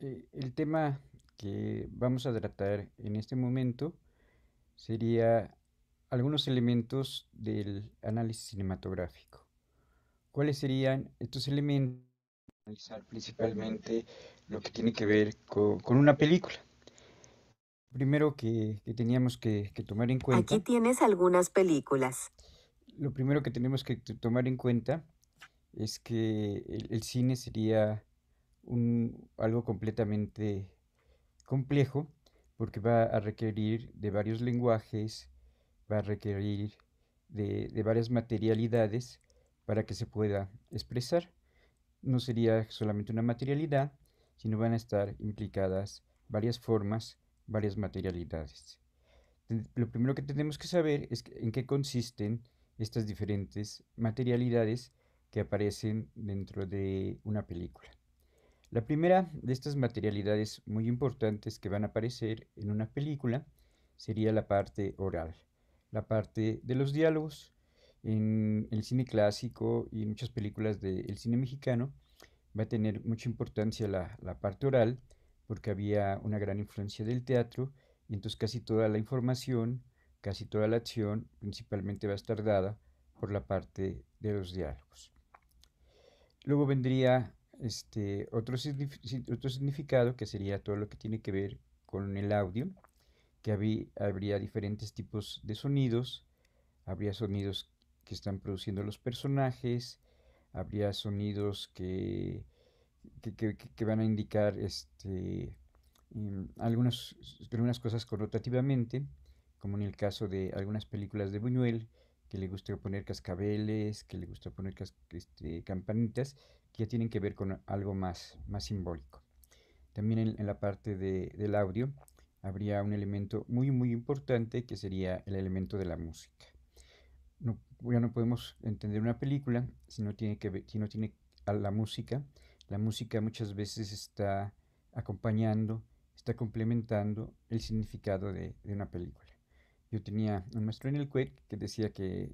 Eh, el tema que vamos a tratar en este momento sería algunos elementos del análisis cinematográfico. ¿Cuáles serían estos elementos? Analizar principalmente lo que tiene que ver con, una película. Primero que, teníamos que, tomar en cuenta. Aquí tienes algunas películas. Lo primero que tenemos que tomar en cuenta es que el cine sería un, algo completamente complejo porque va a requerir de varios lenguajes, va a requerir de, de varias materialidades para que se pueda expresar. No sería solamente una materialidad, sino van a estar implicadas varias formas, varias materialidades. Lo primero que tenemos que saber es en qué consisten estas diferentes materialidades que aparecen dentro de una película. La primera de estas materialidades muy importantes que van a aparecer en una película sería la parte oral, la parte de los diálogos. En el cine clásico y en muchas películas del cine mexicano va a tener mucha importancia la, la parte oral porque había una gran influencia del teatro y entonces casi toda la información, casi toda la acción principalmente va a estar dada por la parte de los diálogos. Luego vendría este, otro, otro significado que sería todo lo que tiene que ver con el audio, que habría diferentes tipos de sonidos, habría sonidos que están produciendo los personajes, habría sonidos que, que, van a indicar este, em, algunas cosas connotativamente, como en el caso de algunas películas de Buñuel, que le gusta poner cascabeles, que le gusta poner este, campanitas, que ya tienen que ver con algo más, simbólico. También en, la parte del audio habría un elemento muy, muy importante que sería el elemento de la música. ya no podemos entender una película si no tiene, que si no tiene a la música. La música muchas veces está acompañando, está complementando el significado de una película yo tenía un maestro en el CUEC que decía que,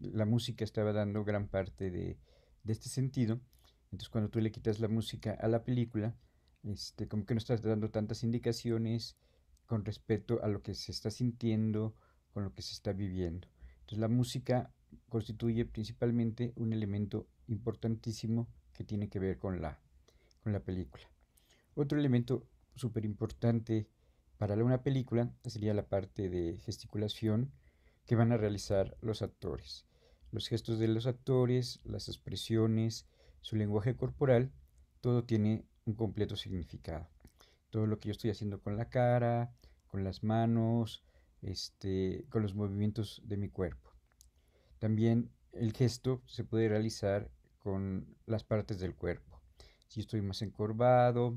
la música estaba dando gran parte de, este sentido. Entonces, cuando tú le quitas la música a la película, este, como que no estás dando tantas indicaciones con respecto a lo que se está sintiendo, con lo que se está viviendo. Entonces, la música constituye principalmente un elemento importantísimo que tiene que ver con la, con la película. Otro elemento súper importante para una película sería la parte de gesticulación que van a realizar los actores. Los gestos de los actores, las expresiones, su lenguaje corporal, todo tiene un completo significado. Todo lo que yo estoy haciendo con la cara, con las manos, este, con los movimientos de mi cuerpo. También el gesto se puede realizar con las partes del cuerpo. Si estoy más encorvado,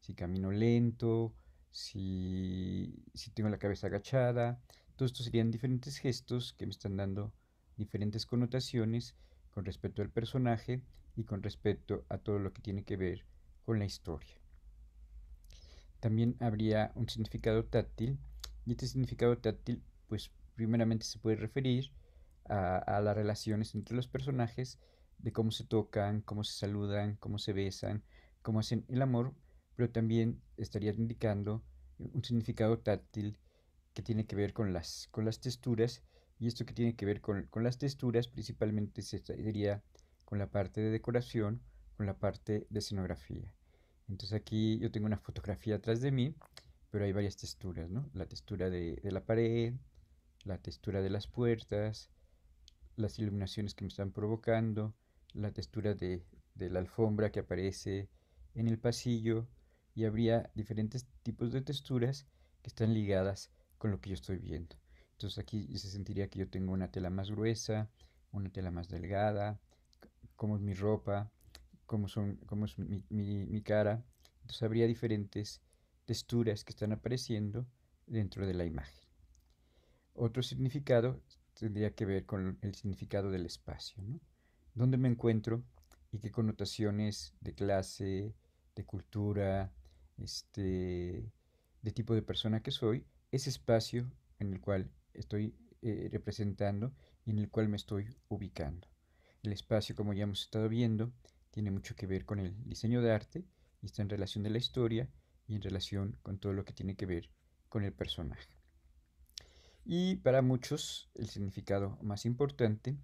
si camino lento, si, si tengo la cabeza agachada. Todos estos serían diferentes gestos que me están dando diferentes connotaciones con respecto al personaje y con respecto a todo lo que tiene que ver con la historia. También habría un significado táctil y este significado táctil pues primeramente se puede referir a, las relaciones entre los personajes, de cómo se tocan, cómo se saludan, cómo se besan, cómo hacen el amor, pero también estaría indicando un significado táctil que tiene que ver con las, con las texturas y esto que tiene que ver con, las texturas principalmente se diría con la parte de decoración, con la parte de escenografía. Entonces aquí yo tengo una fotografía atrás de mí, pero hay varias texturas, La textura de, la pared, la textura de las puertas, las iluminaciones que me están provocando, la textura de la alfombra que aparece en el pasillo, y habría diferentes tipos de texturas que están ligadas con lo que yo estoy viendo. Entonces aquí se sentiría que yo tengo una tela más gruesa, una tela más delgada, cómo es mi ropa, cómo, son, es mi, cara. Entonces habría diferentes texturas que están apareciendo dentro de la imagen. Otro significado tendría que ver con el significado del espacio, ¿Dónde me encuentro y qué connotaciones de clase, de cultura, este, de tipo de persona que soy, ese espacio en el cual estoy eh, representando y en el cual me estoy ubicando. El espacio, como ya hemos estado viendo, tiene mucho que ver con el diseño de arte está en relación de la historia y en relación con todo lo que tiene que ver con el personaje. Y para muchos el significado más importante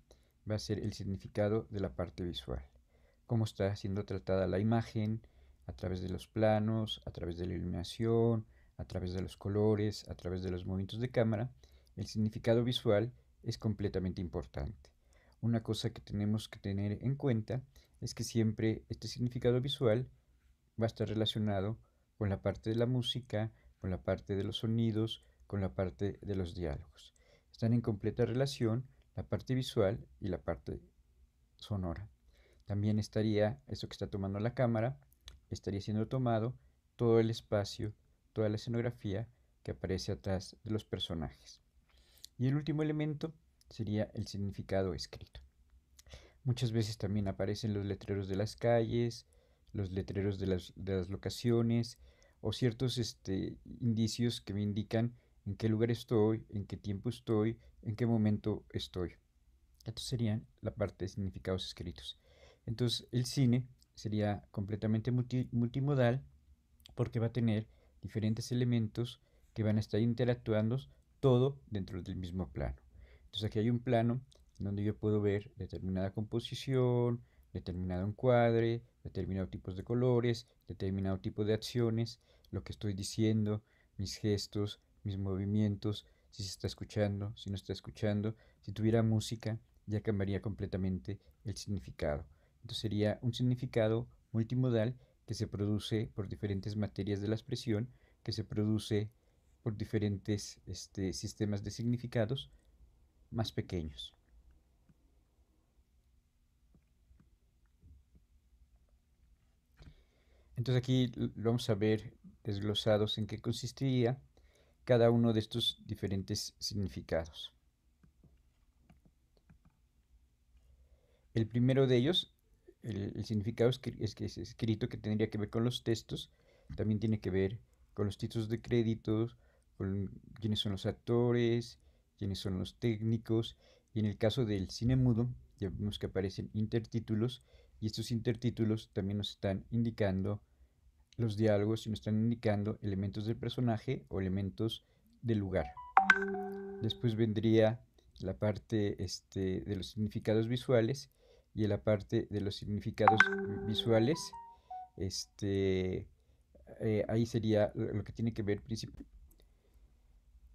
va a ser el significado de la parte visual, cómo está siendo tratada la imagen, a través de los planos, a través de la iluminación, a través de los colores, a través de los movimientos de cámara, el significado visual es completamente importante. Una cosa que tenemos que tener en cuenta es que siempre este significado visual va a estar relacionado con la parte de la música, con la parte de los sonidos, con la parte de los diálogos. Están en completa relación la parte visual y la parte sonora. También estaría eso que está tomando la cámara, estaría siendo tomado todo el espacio, toda la escenografía que aparece atrás de los personajes. Y el último elemento sería el significado escrito. Muchas veces también aparecen los letreros de las calles, los letreros de las, locaciones o ciertos este, indicios que me indican en qué lugar estoy, en qué tiempo estoy, en qué momento estoy. Estos serían la parte de significados escritos. Entonces, el cine sería completamente multimodal porque va a tener diferentes elementos que van a estar interactuando todo dentro del mismo plano. Entonces aquí hay un plano donde yo puedo ver determinada composición, determinado encuadre, determinado tipos de colores, determinado tipo de acciones, lo que estoy diciendo, mis gestos, mis movimientos, si se está escuchando, si no está escuchando. Si tuviera música, ya cambiaría completamente el significado. Entonces sería un significado multimodal que se produce por diferentes materias de la expresión, que se produce por diferentes este, sistemas de significados más pequeños. Entonces aquí vamos a ver desglosados en qué consistiría cada uno de estos diferentes significados. El primero de ellos el, significado es que, es escrito que tendría que ver con los textos, también tiene que ver con los títulos de créditos, con quiénes son los actores, quiénes son los técnicos, y en el caso del cine mudo, ya vemos que aparecen intertítulos, y estos intertítulos también nos están indicando los diálogos y nos están indicando elementos del personaje o elementos del lugar. Después vendría la parte este, de los significados visuales, y en la parte de los significados visuales, este, eh, ahí sería lo que tiene que ver principalmente.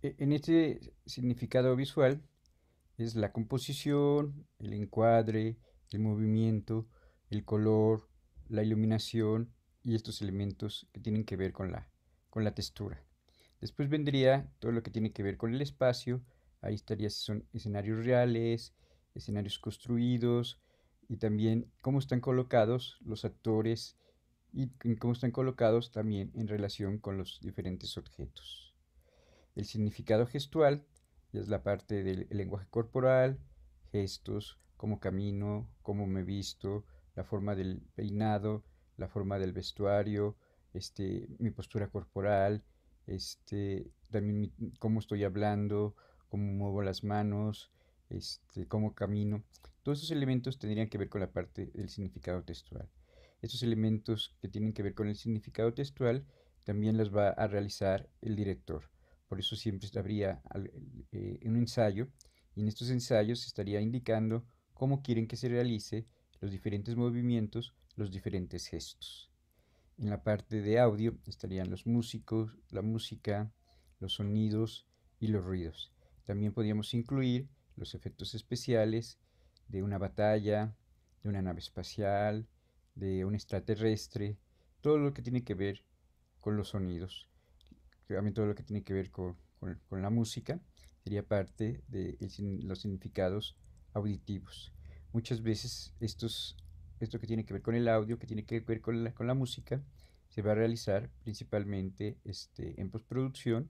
En este significado visual es la composición, el encuadre, el movimiento, el color, la iluminación y estos elementos que tienen que ver con la, con la textura. Después vendría todo lo que tiene que ver con el espacio. Ahí estaría si son escenarios reales, escenarios construidos, y también cómo están colocados los actores y cómo están colocados también en relación con los diferentes objetos. El significado gestual es la parte del lenguaje corporal, gestos, cómo camino, cómo me visto, la forma del peinado, la forma del vestuario, este, mi postura corporal, este, también cómo estoy hablando, cómo muevo las manos, este, como camino. Todos esos elementos tendrían que ver con la parte del significado textual. Estos elementos que tienen que ver con el significado textual también los va a realizar el director. Por eso siempre habría eh, en un ensayo y en estos ensayos estaría indicando cómo quieren que se realice los diferentes movimientos, los diferentes gestos. En la parte de audio estarían los músicos, la música, los sonidos y los ruidos. También podríamos incluir los efectos especiales de una batalla, de una nave espacial, de un extraterrestre, todo lo que tiene que ver con los sonidos, también todo lo que tiene que ver con, la música, sería parte de los significados auditivos. Muchas veces esto que tiene que ver con el audio, que tiene que ver con la, música, se va a realizar principalmente este, en postproducción,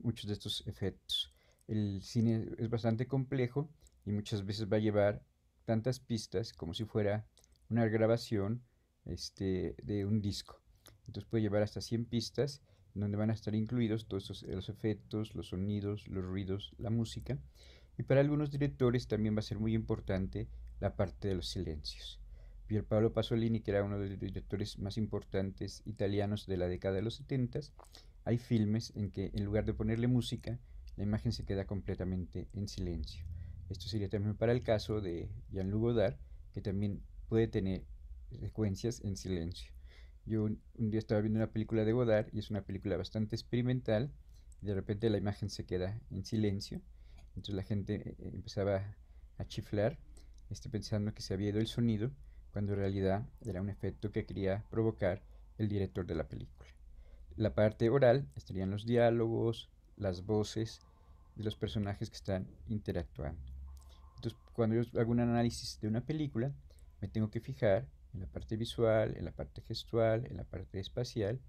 muchos de estos efectos el cine es bastante complejo y muchas veces va a llevar tantas pistas como si fuera una grabación este, de un disco. Entonces puede llevar hasta 100 pistas donde van a estar incluidos todos los efectos, los sonidos, los ruidos, la música. Y para algunos directores también va a ser muy importante la parte de los silencios. Pier Paolo Pasolini, que era uno de los directores más importantes italianos de la década de los 70, hay filmes en que en lugar de ponerle música, la imagen se queda completamente en silencio. Esto sería también para el caso de Jean-Luc Godard, que también puede tener secuencias en silencio. Yo un, día estaba viendo una película de Godard y es una película bastante experimental y de repente la imagen se queda en silencio. Entonces la gente eh, eh, empezaba a chiflar, este, pensando que se había ido el sonido, cuando en realidad era un efecto que quería provocar el director de la película. La parte oral estarían los diálogos, las voces de los personajes que están interactuando. Entonces, cuando yo hago un análisis de una película, me tengo que fijar en la parte visual, en la parte gestual, en la parte espacial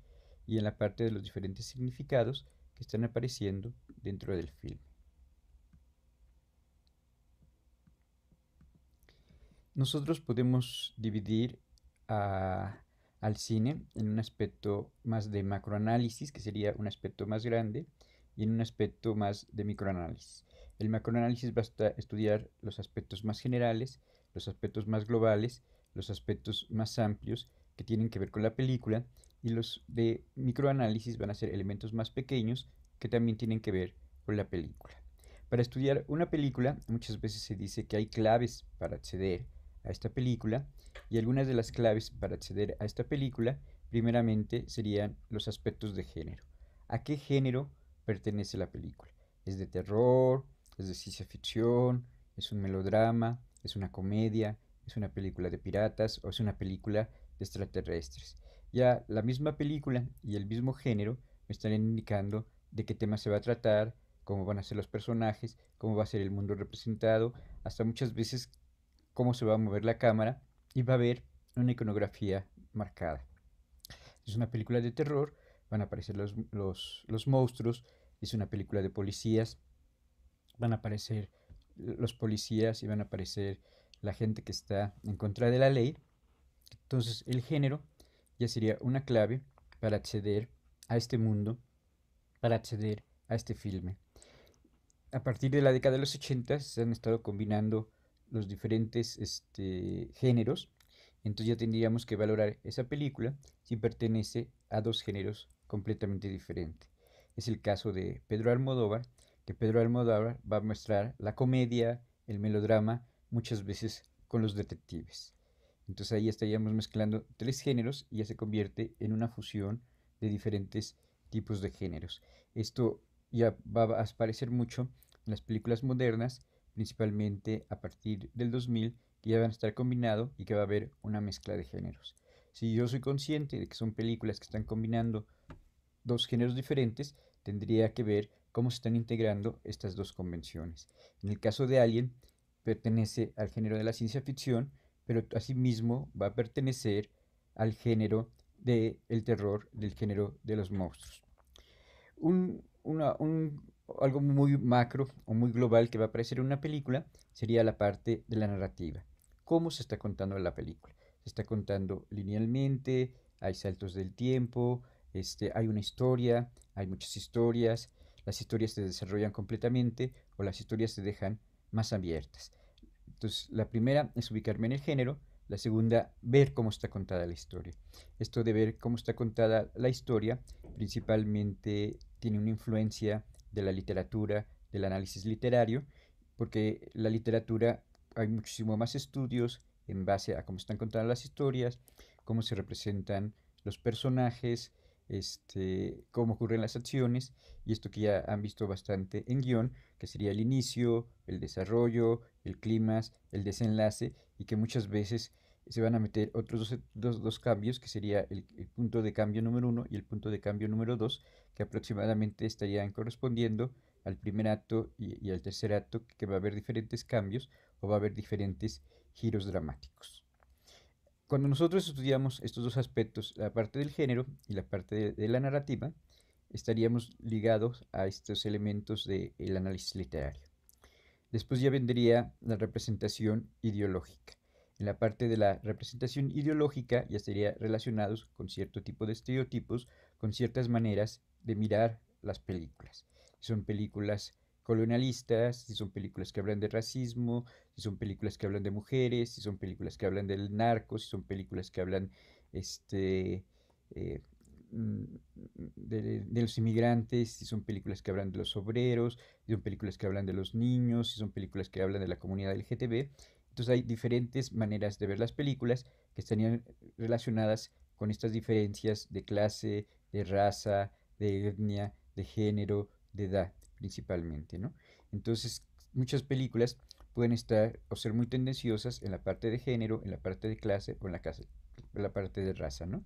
y en la parte de los diferentes significados que están apareciendo dentro del filme. Nosotros podemos dividir al cine en un aspecto más de macroanálisis, que sería un aspecto más grande, y en un aspecto más de microanálisis. El macroanálisis va a estudiar los aspectos más generales, los aspectos más globales, los aspectos más amplios que tienen que ver con la película y los de microanálisis van a ser elementos más pequeños que también tienen que ver con la película. Para estudiar una película muchas veces se dice que hay claves para acceder a esta película y algunas de las claves para acceder a esta película primeramente serían los aspectos de género. ¿A qué género pertenece la película. Es de terror, es de ciencia ficción, es un melodrama, es una comedia, es una película de piratas o es una película de extraterrestres. Ya la misma película y el mismo género me están indicando de qué tema se va a tratar, cómo van a ser los personajes, cómo va a ser el mundo representado, hasta muchas veces cómo se va a mover la cámara y va a haber una iconografía marcada. Es una película de terror, van a aparecer los, los, los monstruos, es una película de policías, van a aparecer los policías y van a aparecer la gente que está en contra de la ley. Entonces el género ya sería una clave para acceder a este mundo, para acceder a este filme. A partir de la década de los 80 se han estado combinando los diferentes este, géneros, entonces ya tendríamos que valorar esa película si pertenece a dos géneros completamente diferentes es el caso de Pedro Almodóvar, que Pedro Almodóvar va a mostrar la comedia, el melodrama, muchas veces con los detectives. Entonces ahí estaríamos mezclando tres géneros y ya se convierte en una fusión de diferentes tipos de géneros. Esto ya va a aparecer mucho en las películas modernas, principalmente a partir del 2000, que ya van a estar combinado y que va a haber una mezcla de géneros. Si yo soy consciente de que son películas que están combinando dos géneros diferentes, tendría que ver cómo se están integrando estas dos convenciones. En el caso de alguien pertenece al género de la ciencia ficción, pero asimismo va a pertenecer al género del el terror, del género de los monstruos. algo muy macro o muy global que va a aparecer en una película sería la parte de la narrativa. ¿Cómo se está contando la película? Se está contando linealmente, hay saltos del tiempo, este, hay una historia, hay muchas historias, las historias se desarrollan completamente o las historias se dejan más abiertas. Entonces, la primera es ubicarme en el género, la segunda, ver cómo está contada la historia. Esto de ver cómo está contada la historia principalmente tiene una influencia de la literatura, del análisis literario, porque la literatura hay muchísimo más estudios en base a cómo están contadas las historias, cómo se representan los personajes, este, cómo ocurren las acciones y esto que ya han visto bastante en guión, que sería el inicio, el desarrollo, el clima, el desenlace y que muchas veces se van a meter otros dos, cambios, que sería el, punto de cambio número uno y el punto de cambio número dos, que aproximadamente estarían correspondiendo al primer acto y al tercer acto, que va a haber diferentes cambios o va a haber diferentes giros dramáticos. Cuando nosotros estudiamos estos dos aspectos, la parte del género y la parte de, la narrativa, estaríamos ligados a estos elementos del análisis literario. Después ya vendría la representación ideológica. En la parte de la representación ideológica ya estaría relacionados con cierto tipo de estereotipos, con ciertas maneras de mirar las películas. Son películas colonialistas, si son películas que hablan de racismo, si son películas que hablan de mujeres, si son películas que hablan del narco, si son películas que hablan este, eh, mm, de, de, los inmigrantes, si son películas que hablan de los obreros, si son películas que hablan de los niños, si son películas que hablan de la comunidad LGTB. Entonces hay diferentes maneras de ver las películas que estarían relacionadas con estas diferencias de clase, de raza, de etnia, de género, de edad principalmente, ¿no? Entonces, muchas películas pueden estar o ser muy tendenciosas en la parte de género, en la parte de clase o en la, clase, la parte de raza, ¿no?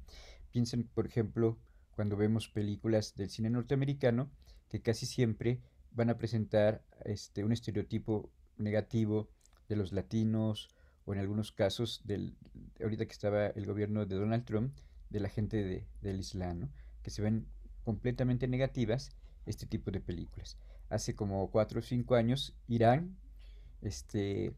Piensen, por ejemplo, cuando vemos películas del cine norteamericano, que casi siempre van a presentar este, un estereotipo negativo de los latinos o en algunos casos, del, ahorita que estaba el gobierno de Donald Trump, de la gente de, del Islam, ¿no? que se ven completamente negativas este tipo de películas. Hace como 4 o 5 años, Irán este,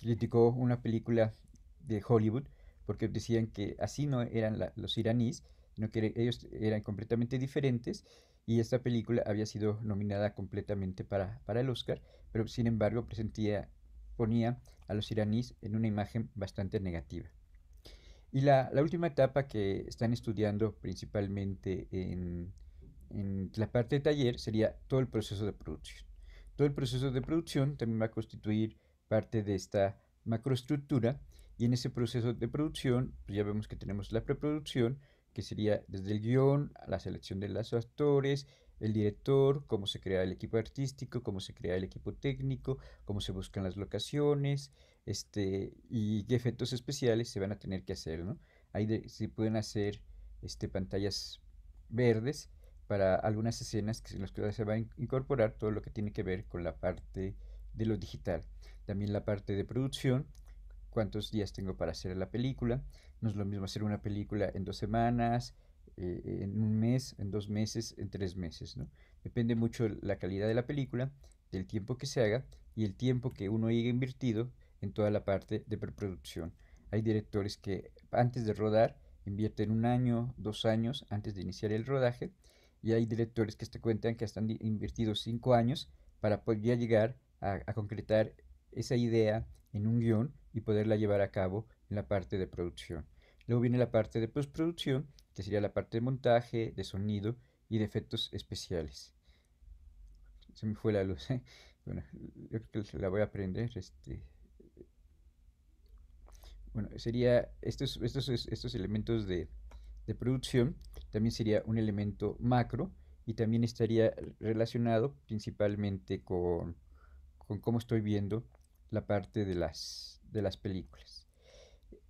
criticó una película de Hollywood porque decían que así no eran los iraníes, sino que ellos eran completamente diferentes y esta película había sido nominada completamente para, el Oscar, pero sin embargo presentía, ponía a los iraníes en una imagen bastante negativa. Y la última etapa que están estudiando principalmente en, en la parte de taller sería todo el proceso de producción. Todo el proceso de producción también va a constituir parte de esta macroestructura y en ese proceso de producción pues ya vemos que tenemos la preproducción que sería desde el guión a la selección de los actores, el director, cómo se crea el equipo artístico, cómo se crea el equipo técnico, cómo se buscan las locaciones, este, y qué efectos especiales se van a tener que hacer, ¿no? Ahí se pueden hacer este, pantallas verdes para algunas escenas en las que se va a incorporar todo lo que tiene que ver con la parte de lo digital. También la parte de producción, cuántos días tengo para hacer la película. No es lo mismo hacer una película en dos semanas, eh, eh, en un mes, en dos meses, en tres meses. ¿no? Depende mucho la calidad de la película, del tiempo que se haga y el tiempo que uno haya invertido en toda la parte de preproducción. Hay directores que antes de rodar invierten un año, dos años antes de iniciar el rodaje y hay directores que te cuentan que están invertidos cinco años para poder llegar a, concretar esa idea en un guión y poderla llevar a cabo en la parte de producción. Luego viene la parte de postproducción, que sería la parte de montaje, de sonido y de efectos especiales. Se me fue la luz. ¿eh? Bueno, yo creo que la voy a aprender. Este... Bueno, sería estos, estos elementos de, de producción también sería un elemento macro y también estaría relacionado principalmente con, con cómo estoy viendo la parte de las, de las películas.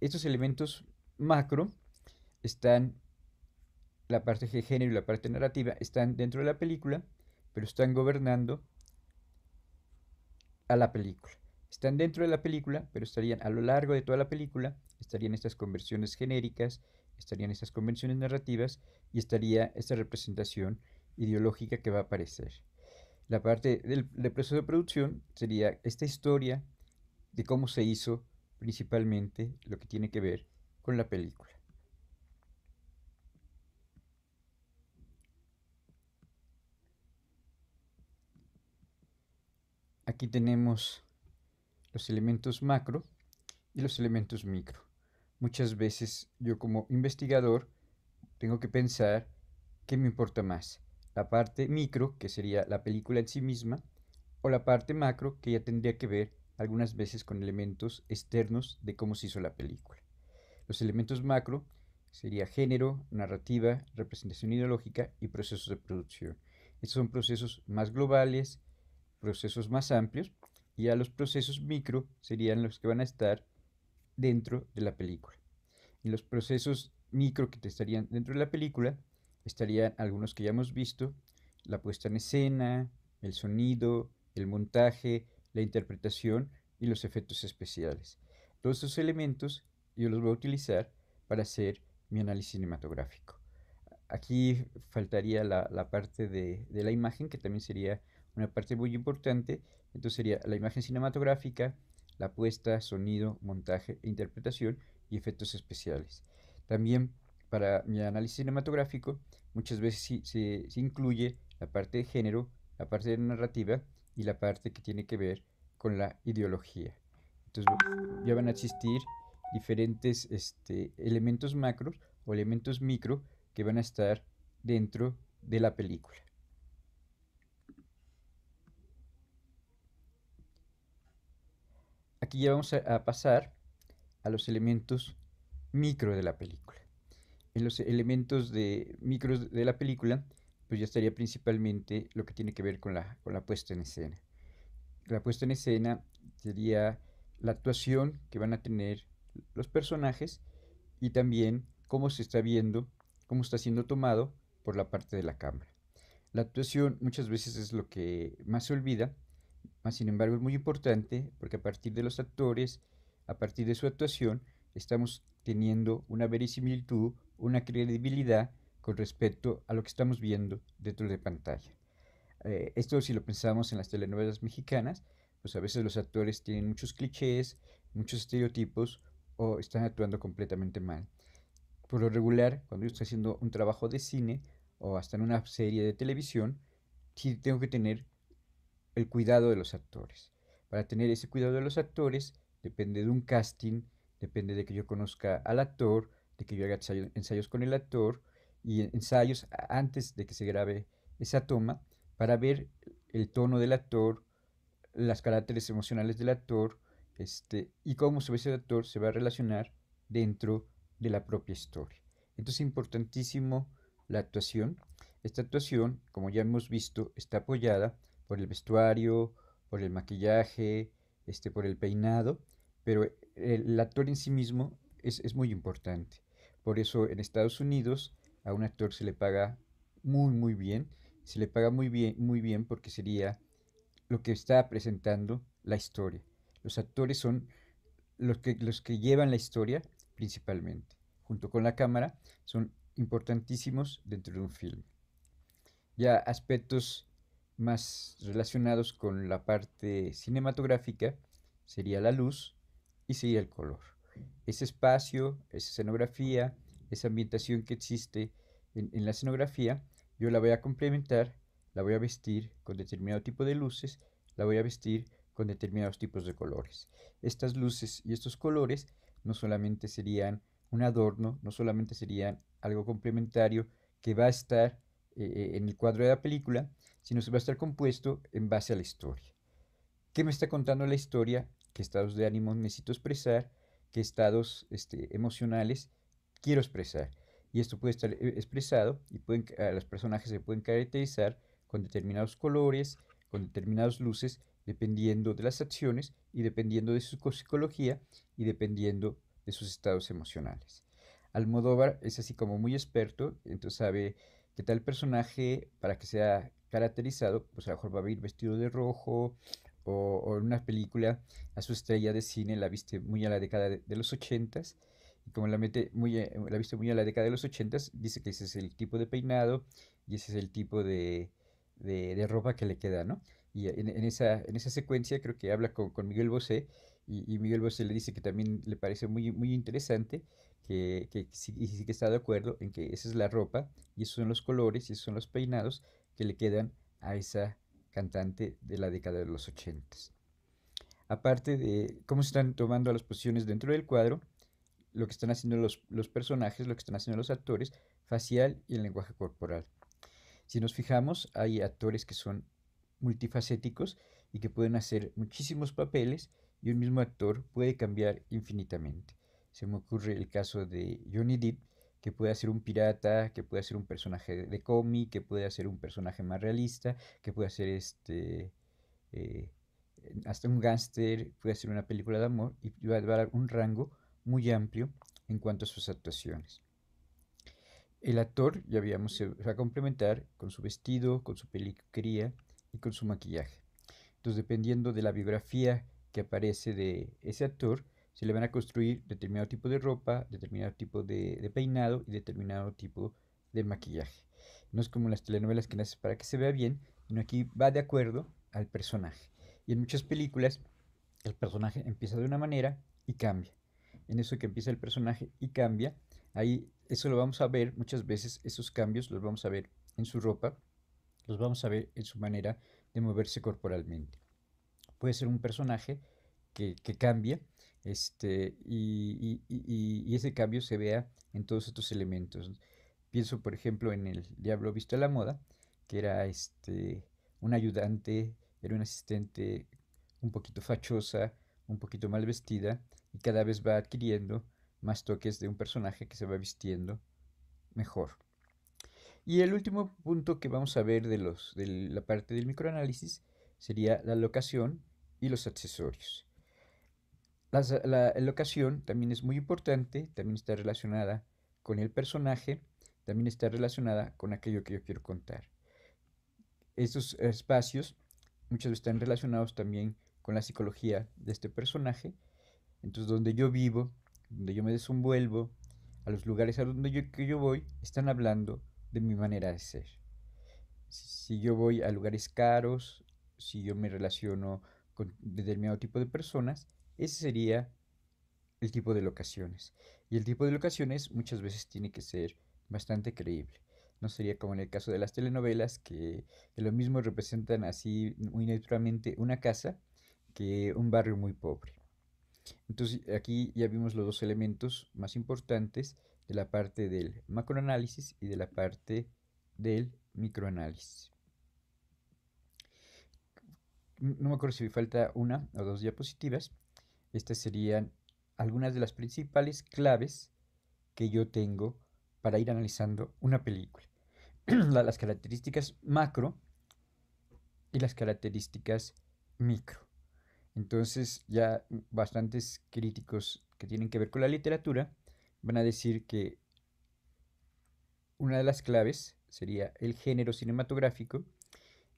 Estos elementos macro están, la parte de género y la parte narrativa están dentro de la película, pero están gobernando a la película. Están dentro de la película, pero estarían a lo largo de toda la película, estarían estas conversiones genéricas estarían estas convenciones narrativas y estaría esta representación ideológica que va a aparecer. La parte del, del proceso de producción sería esta historia de cómo se hizo principalmente lo que tiene que ver con la película. Aquí tenemos los elementos macro y los elementos micro muchas veces yo como investigador tengo que pensar qué me importa más, la parte micro, que sería la película en sí misma, o la parte macro, que ya tendría que ver algunas veces con elementos externos de cómo se hizo la película. Los elementos macro sería género, narrativa, representación ideológica y procesos de producción. Estos son procesos más globales, procesos más amplios, y ya los procesos micro serían los que van a estar dentro de la película. En los procesos micro que estarían dentro de la película estarían algunos que ya hemos visto, la puesta en escena, el sonido, el montaje, la interpretación y los efectos especiales. Todos estos elementos yo los voy a utilizar para hacer mi análisis cinematográfico. Aquí faltaría la, parte de, la imagen, que también sería una parte muy importante. Entonces sería la imagen cinematográfica, la puesta, sonido, montaje, interpretación y efectos especiales. También para mi análisis cinematográfico muchas veces se, incluye la parte de género, la parte de narrativa y la parte que tiene que ver con la ideología. Entonces ya van a existir diferentes este, elementos macros o elementos micro que van a estar dentro de la película. Aquí ya vamos a pasar a los elementos micro de la película. En los elementos de micros de la película, pues ya estaría principalmente lo que tiene que ver con la, con la puesta en escena. La puesta en escena sería la actuación que van a tener los personajes y también cómo se está viendo, cómo está siendo tomado por la parte de la cámara. La actuación muchas veces es lo que más se olvida sin embargo, es muy importante porque a partir de los actores, a partir de su actuación, estamos teniendo una verisimilitud, una credibilidad con respecto a lo que estamos viendo dentro de pantalla. Eh, esto si lo pensamos en las telenovelas mexicanas, pues a veces los actores tienen muchos clichés, muchos estereotipos o están actuando completamente mal. Por lo regular, cuando yo estoy haciendo un trabajo de cine o hasta en una serie de televisión, sí tengo que tener el cuidado de los actores. Para tener ese cuidado de los actores, depende de un casting, depende de que yo conozca al actor, de que yo haga ensayos con el actor y ensayos antes de que se grabe esa toma para ver el tono del actor, las caracteres emocionales del actor este, y cómo ese actor se va a relacionar dentro de la propia historia. Entonces es importantísimo la actuación. Esta actuación, como ya hemos visto, está apoyada por el vestuario, por el maquillaje, este, por el peinado, pero eh, el actor en sí mismo es, muy importante. Por eso en Estados Unidos a un actor se le paga muy, muy bien. Se le paga muy bien, muy bien porque sería lo que está presentando la historia. Los actores son los que, los que llevan la historia principalmente. Junto con la cámara son importantísimos dentro de un film. Ya aspectos más relacionados con la parte cinematográfica sería la luz y sería el color. Ese espacio, esa escenografía, esa ambientación que existe en, la escenografía, yo la voy a complementar, la voy a vestir con determinado tipo de luces, la voy a vestir con determinados tipos de colores. Estas luces y estos colores no solamente serían un adorno, no solamente serían algo complementario que va a estar eh, en el cuadro de la película, sino va a estar compuesto en base a la historia. ¿Qué me está contando la historia? ¿Qué estados de ánimo necesito expresar? ¿Qué estados este, emocionales quiero expresar? Y esto puede estar eh, expresado y pueden, los personajes se pueden caracterizar con determinados colores, con determinadas luces, dependiendo de las acciones y dependiendo de su psicología y dependiendo de sus estados emocionales. Almodóvar es así como muy experto, entonces sabe que tal personaje, para que sea caracterizado, pues a lo mejor va a venir vestido de rojo, o, en una película a su estrella de cine la viste muy a la década de, los ochentas, y como la, mete muy eh, la viste muy a la década de los ochentas, dice que ese es el tipo de peinado y ese es el tipo de, de, ropa que le queda, ¿no? Y en, esa, en esa secuencia creo que habla con, con Miguel Bosé y, Miguel Bosé le dice que también le parece muy, muy interesante, que, que sí, que está de acuerdo en que esa es la ropa, y esos son los colores, y esos son los peinados que le quedan a esa cantante de la década de los ochentas. Aparte de cómo se están tomando las posiciones dentro del cuadro, lo que están haciendo los, los personajes, lo que están haciendo los actores, facial y el lenguaje corporal. Si nos fijamos, hay actores que son multifacéticos y que pueden hacer muchísimos papeles y un mismo actor puede cambiar infinitamente. Se me ocurre el caso de Johnny Depp, que puede ser un pirata, que puede ser un personaje de cómic, que puede ser un personaje más realista, que puede ser este eh, hasta un gángster, puede ser una película de amor y va a dar un rango muy amplio en cuanto a sus actuaciones. El actor, ya habíamos, se va a complementar con su vestido, con su peluquería y con su maquillaje. Entonces, dependiendo de la biografía que aparece de ese actor, se le van a construir determinado tipo de ropa, determinado tipo de, peinado y determinado tipo de maquillaje. No es como las telenovelas que nace para que se vea bien, sino aquí va de acuerdo al personaje. Y en muchas películas el personaje empieza de una manera y cambia. En eso que empieza el personaje y cambia, ahí eso lo vamos a ver muchas veces, esos cambios los vamos a ver en su ropa, los vamos a ver en su manera de moverse corporalmente puede ser un personaje que, cambia este, y, ese cambio se vea en todos estos elementos. Pienso, por ejemplo, en el Diablo visto a la moda, que era este, un ayudante, era un asistente un poquito fachosa, un poquito mal vestida, y cada vez va adquiriendo más toques de un personaje que se va vistiendo mejor. Y el último punto que vamos a ver de, los, de la parte del microanálisis sería la locación y los accesorios. la, locación también es muy importante, también está relacionada con el personaje, también está relacionada con aquello que yo quiero contar. Estos espacios muchos están relacionados también con la psicología de este personaje. Entonces, donde yo vivo, donde yo me desenvuelvo, a los lugares a donde yo, que yo voy, están hablando de mi manera de ser. Si yo voy a lugares caros, si yo me relaciono con determinado tipo de personas, ese sería el tipo de locaciones. Y el tipo de locaciones muchas veces tiene que ser bastante creíble. No sería como en el caso de las telenovelas, que, lo mismo representan así muy naturalmente una casa que un barrio muy pobre. Entonces aquí ya vimos los dos elementos más importantes de la parte del macroanálisis y de la parte del microanálisis no me acuerdo si me falta una o dos diapositivas. Estas serían algunas de las principales claves que yo tengo para ir analizando una película. las características macro y las características micro. Entonces ya bastantes críticos que tienen que ver con la literatura van a decir que una de las claves sería el género cinematográfico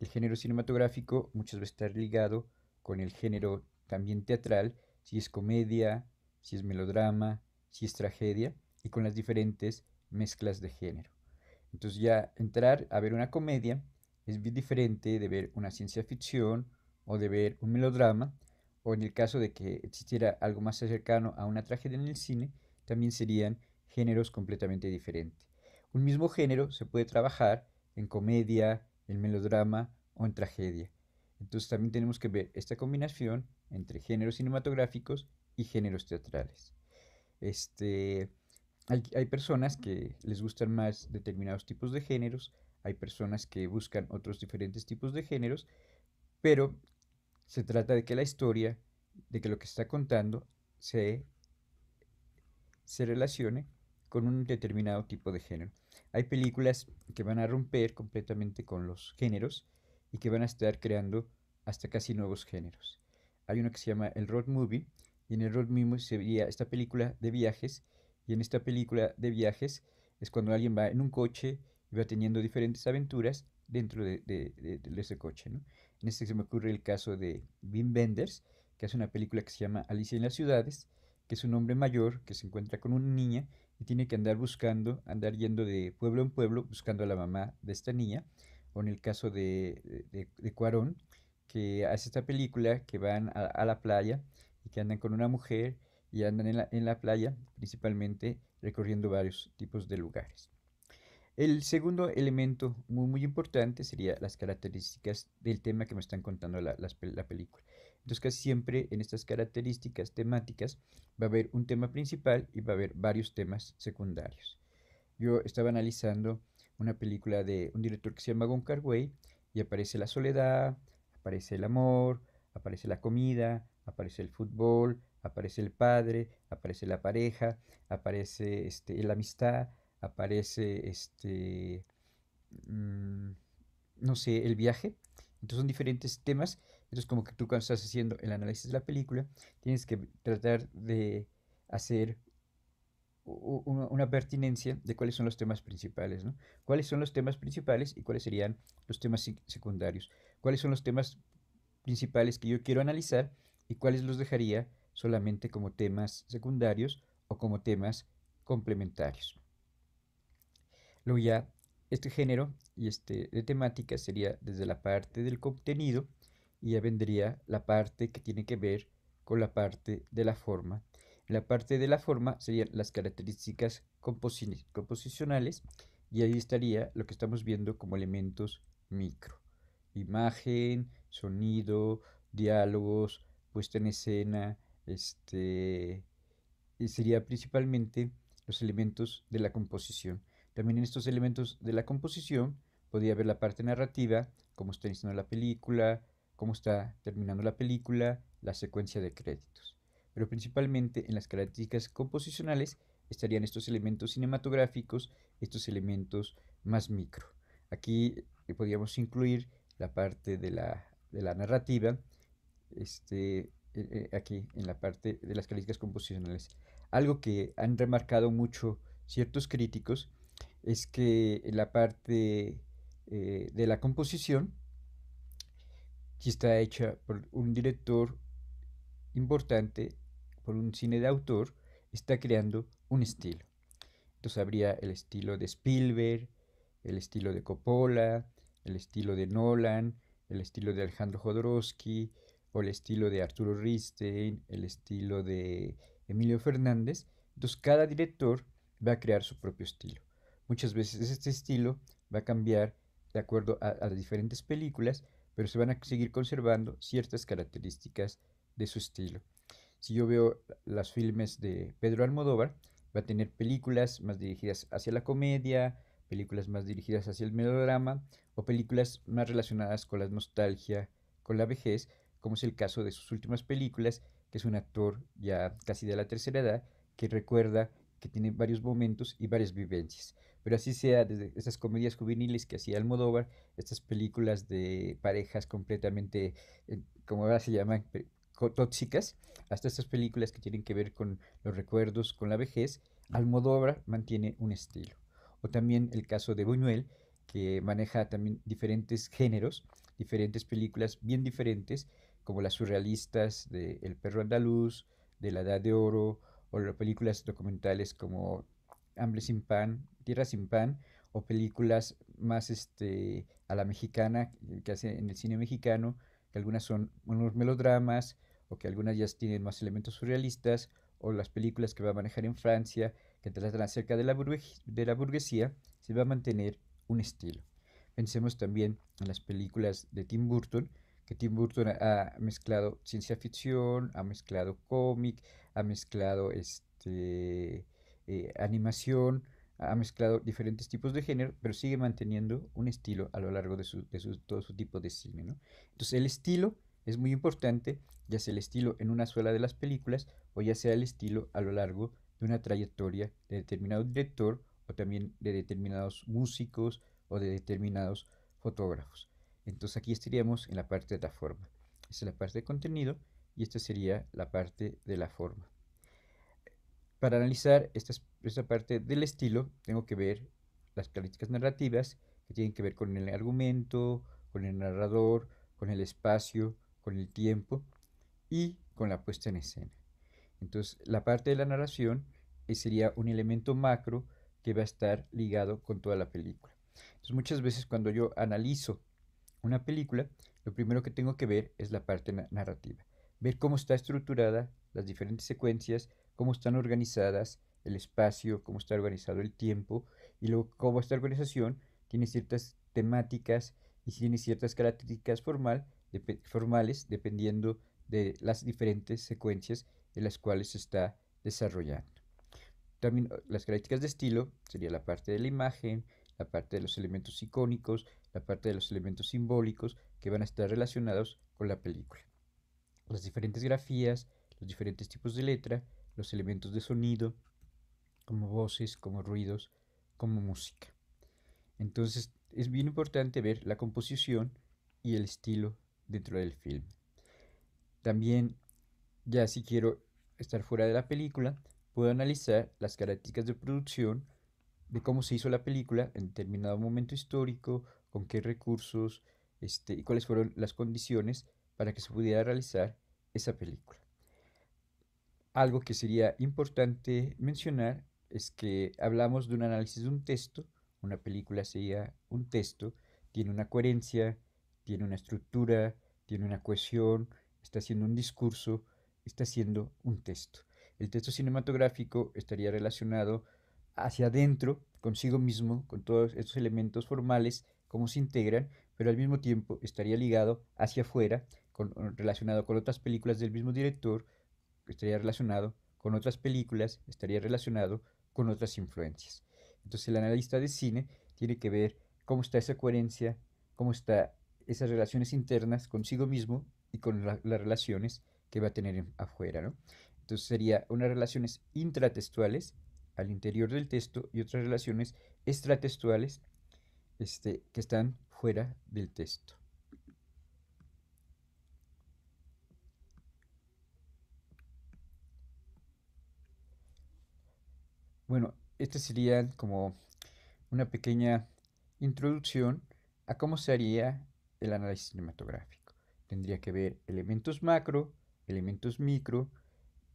el género cinematográfico muchas veces está ligado con el género también teatral, si es comedia, si es melodrama, si es tragedia, y con las diferentes mezclas de género. Entonces ya entrar a ver una comedia es bien diferente de ver una ciencia ficción o de ver un melodrama, o en el caso de que existiera algo más cercano a una tragedia en el cine, también serían géneros completamente diferentes. Un mismo género se puede trabajar en comedia, en melodrama o en tragedia. Entonces también tenemos que ver esta combinación entre géneros cinematográficos y géneros teatrales. Este, hay, personas que les gustan más determinados tipos de géneros, hay personas que buscan otros diferentes tipos de géneros, pero se trata de que la historia, de que lo que está contando, se relacione con un determinado tipo de género. Hay películas que van a romper completamente con los géneros y que van a estar creando hasta casi nuevos géneros. Hay uno que se llama el road movie y en el road movie se veía esta película de viajes y en esta película de viajes es cuando alguien va en un coche y va teniendo diferentes aventuras dentro de, ese coche. En este se me ocurre el caso de Wim Wenders, que hace una película que se llama Alicia en las ciudades que es un hombre mayor que se encuentra con una niña y tiene que andar buscando, andar yendo de pueblo en pueblo buscando a la mamá de esta niña, o en el caso de, de, Cuarón, que hace esta película que van a, la playa y que andan con una mujer y andan en la, playa principalmente recorriendo varios tipos de lugares. El segundo elemento muy, muy importante sería las características del tema que me están contando la película. Entonces casi siempre en estas características temáticas va a haber un tema principal y va a haber varios temas secundarios. Yo estaba analizando una película de un director que se llama Gon Carway y aparece la soledad, aparece el amor, aparece la comida, aparece el fútbol, aparece el padre, aparece la pareja, aparece este, la amistad, aparece este, mm, no sé, el viaje. Entonces son diferentes temas entonces, como que tú cuando estás haciendo el análisis de la película, tienes que tratar de hacer una, pertinencia de cuáles son los temas principales, ¿no? ¿Cuáles son los temas principales y cuáles serían los temas secundarios? ¿Cuáles son los temas principales que yo quiero analizar y cuáles los dejaría solamente como temas secundarios o como temas complementarios? Luego ya, este género y este de temática sería desde la parte del contenido y ya vendría la parte que tiene que ver con la parte de la forma. la parte de la forma serían las características composicionales y ahí estaría lo que estamos viendo como elementos micro. Imagen, sonido, diálogos, puesta en escena, este, sería principalmente los elementos de la composición. También en estos elementos de la composición podría haber la parte narrativa, como está diciendo la película, cómo está terminando la película, la secuencia de créditos. Pero principalmente en las características composicionales estarían estos elementos cinematográficos, estos elementos más micro. Aquí eh, podríamos incluir la parte de la, narrativa, este, eh, eh, aquí en la parte de las características composicionales. Algo que han remarcado mucho ciertos críticos es que en la parte de la composición que está hecha por un director importante, por un cine de autor, está creando un estilo. Entonces habría el estilo de Spielberg, el estilo de Coppola, el estilo de Nolan, el estilo de Alejandro Jodorowsky, o el estilo de Arturo Ristein, el estilo de Emilio Fernández. Entonces cada director va a crear su propio estilo. Muchas veces este estilo va a cambiar de acuerdo a, las diferentes películas, pero se van a seguir conservando ciertas características de su estilo. Si yo veo los filmes de Pedro Almodóvar, va a tener películas más dirigidas hacia la comedia, películas más dirigidas hacia el melodrama o películas más relacionadas con la nostalgia, con la vejez, como es el caso de sus últimas películas, que es un actor ya casi de la tercera edad que recuerda que tiene varios momentos y varias vivencias pero así sea, desde esas comedias juveniles que hacía Almodóvar, estas películas de parejas completamente, eh, como ahora se llaman, tóxicas, hasta estas películas que tienen que ver con los recuerdos, con la vejez, Almodóvar mantiene un estilo. O también el caso de Buñuel, que maneja también diferentes géneros, diferentes películas bien diferentes, como las surrealistas de El perro andaluz, de La Edad de Oro, o las películas documentales como Hambre sin pan, Tierra sin pan, o películas más este, a la mexicana que hace en el cine mexicano, que algunas son unos melodramas o que algunas ya tienen más elementos surrealistas, o las películas que va a manejar en Francia, que tratan acerca de la, de la burguesía, se va a mantener un estilo. Pensemos también en las películas de Tim Burton, que Tim Burton ha mezclado ciencia ficción, ha mezclado cómic, ha mezclado este eh, animación, ha mezclado diferentes tipos de género, pero sigue manteniendo un estilo a lo largo de, todo su tipo de cine. Entonces el estilo es muy importante, ya sea el estilo en una sola de las películas o ya sea el estilo a lo largo de una trayectoria de determinado director o también de determinados músicos o de determinados fotógrafos. Entonces aquí estaríamos en la parte de la forma. Esta es la parte de contenido y esta sería la parte de la forma. Para analizar esta, esta parte del estilo, tengo que ver las características narrativas que tienen que ver con el argumento, con el narrador, con el espacio, con el tiempo y con la puesta en escena. Entonces, la parte de la narración eh, sería un elemento macro que va a estar ligado con toda la película. Entonces, muchas veces cuando yo analizo una película, lo primero que tengo que ver es la parte narrativa, ver cómo está estructurada, las diferentes secuencias, cómo están organizadas el espacio, cómo está organizado el tiempo y luego cómo esta organización tiene ciertas temáticas y tiene ciertas características formales dependiendo de las diferentes secuencias en las cuales se está desarrollando. También las características de estilo sería la parte de la imagen, la parte de los elementos icónicos, la parte de los elementos simbólicos que van a estar relacionados con la película. Las diferentes grafías, los diferentes tipos de letra, los elementos de sonido, como voces, como ruidos, como música. Entonces es bien importante ver la composición y el estilo dentro del film. También, ya si quiero estar fuera de la película, puedo analizar las características de producción, de cómo se hizo la película en determinado momento histórico, con qué recursos este, y cuáles fueron las condiciones para que se pudiera realizar esa película algo que sería importante mencionar es que hablamos de un análisis de un texto, una película sería un texto, tiene una coherencia, tiene una estructura, tiene una cohesión, está haciendo un discurso, está haciendo un texto. El texto cinematográfico estaría relacionado hacia adentro, consigo mismo, con todos estos elementos formales, cómo se integran, pero al mismo tiempo estaría ligado hacia afuera, relacionado con otras películas del mismo director, estaría relacionado con otras películas, estaría relacionado con otras influencias. Entonces el analista de cine tiene que ver cómo está esa coherencia, cómo están esas relaciones internas consigo mismo y con las relaciones que va a tener afuera. Entonces sería unas relaciones intratextuales al interior del texto y otras relaciones extratextuales este, que están fuera del texto. este sería como una pequeña introducción a cómo se haría el análisis cinematográfico. Tendría que ver elementos macro, elementos micro,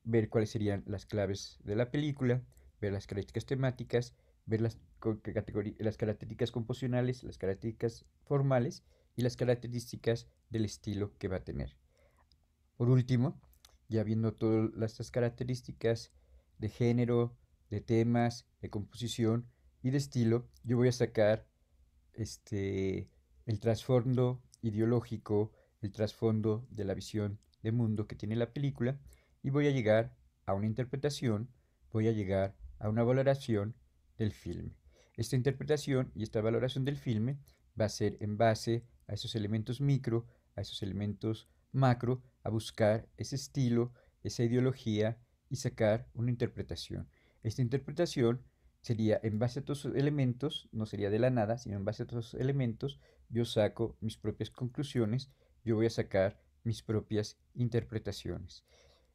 ver cuáles serían las claves de la película, ver las características temáticas, ver las, las características composicionales, las características formales y las características del estilo que va a tener. Por último, ya viendo todas estas características de género, de temas, de composición y de estilo, yo voy a sacar este, el trasfondo ideológico, el trasfondo de la visión de mundo que tiene la película y voy a llegar a una interpretación, voy a llegar a una valoración del filme. Esta interpretación y esta valoración del filme va a ser en base a esos elementos micro, a esos elementos macro, a buscar ese estilo, esa ideología y sacar una interpretación. Esta interpretación sería en base a todos los elementos, no sería de la nada, sino en base a todos los elementos, yo saco mis propias conclusiones, yo voy a sacar mis propias interpretaciones.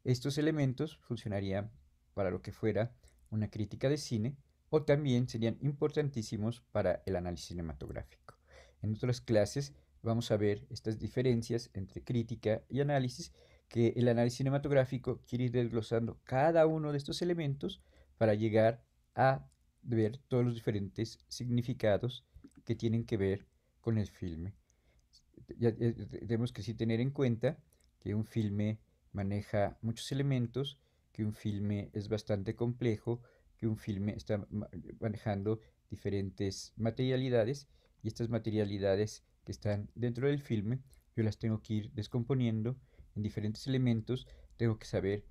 Estos elementos funcionarían para lo que fuera una crítica de cine o también serían importantísimos para el análisis cinematográfico. En otras clases vamos a ver estas diferencias entre crítica y análisis, que el análisis cinematográfico quiere ir desglosando cada uno de estos elementos para llegar a ver todos los diferentes significados que tienen que ver con el filme. tenemos que sí tener en cuenta que un filme maneja muchos elementos, que un filme es bastante complejo, que un filme está manejando diferentes materialidades y estas materialidades que están dentro del filme yo las tengo que ir descomponiendo en diferentes elementos, tengo que saber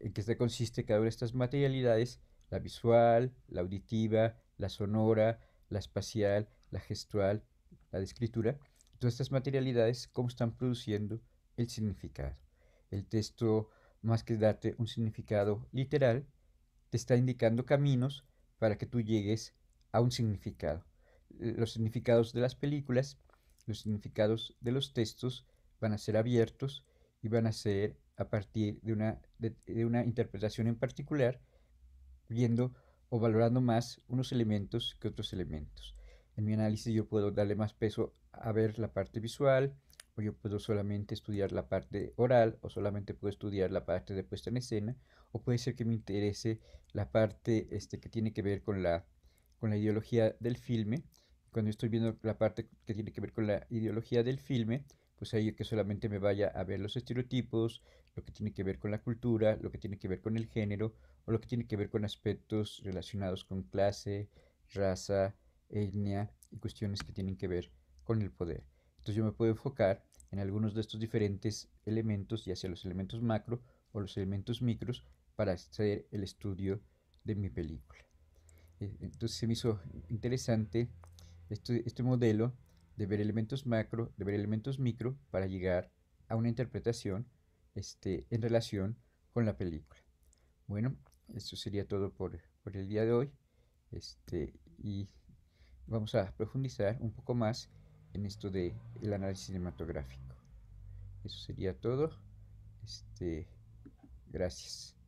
en qué consiste cada una de estas materialidades la visual, la auditiva, la sonora, la espacial, la gestual, la de escritura, todas estas materialidades, cómo están produciendo el significado. El texto, más que darte un significado literal, te está indicando caminos para que tú llegues a un significado. Los significados de las películas, los significados de los textos van a ser abiertos y van a ser a partir de una, de una interpretación en particular viendo o valorando más unos elementos que otros elementos. En mi análisis yo puedo darle más peso a ver la parte visual, o yo puedo solamente estudiar la parte oral, o solamente puedo estudiar la parte de puesta en escena, o puede ser que me interese la parte este, que tiene que ver con la, con la ideología del filme. Cuando estoy viendo la parte que tiene que ver con la ideología del filme, pues ahí que solamente me vaya a ver los estereotipos, lo que tiene que ver con la cultura, lo que tiene que ver con el género o lo que tiene que ver con aspectos relacionados con clase, raza, etnia y cuestiones que tienen que ver con el poder. Entonces yo me puedo enfocar en algunos de estos diferentes elementos, ya sea los elementos macro o los elementos micros, para hacer el estudio de mi película. E, entonces se me hizo interesante este, este modelo de ver elementos macro, de ver elementos micro, para llegar a una interpretación este, en relación con la película. Bueno, eso sería todo por, el día de hoy. Este, y vamos a profundizar un poco más en esto del el análisis cinematográfico. Eso sería todo. Este, gracias.